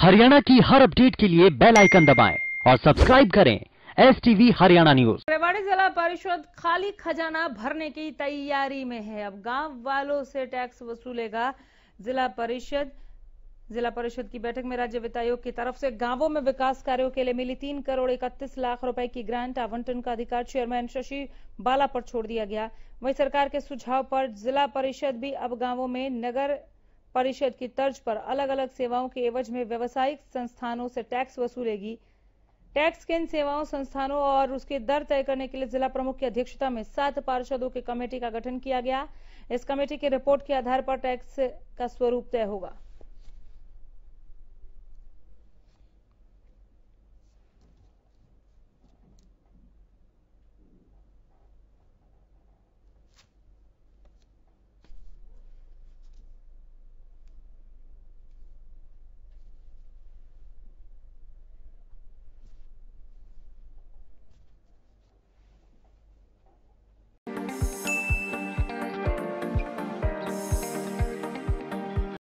हरियाणा की हर अपडेट के लिए बेल आइकन दबाएं और सब्सक्राइब करें S TV Haryana news Rewari जिला परिषद खाली खजाना भरने की तैयारी में है अब गांव वालों से टैक्स वसूलेगा जिला परिषद जिला परिषद की बैठक में राज्य वित्त आयोग की तरफ से गांवों में विकास कार्यों के लिए मिली तीन करोड़ इकतीस लाख रुपए की ग्रांट आवंटन का अधिकार चेयरमैन शशि बाला पर छोड़ दिया गया वहीं सरकार के सुझाव पर जिला परिषद भी अब गांवों में नगर परिषद की तर्ज पर अलग अलग सेवाओं के एवज में व्यवसायिक संस्थानों से टैक्स वसूलेगी टैक्स के इन सेवाओं संस्थानों और उसके दर तय करने के लिए जिला प्रमुख की अध्यक्षता में सात पार्षदों की कमेटी का गठन किया गया इस कमेटी की रिपोर्ट के आधार पर टैक्स का स्वरूप तय होगा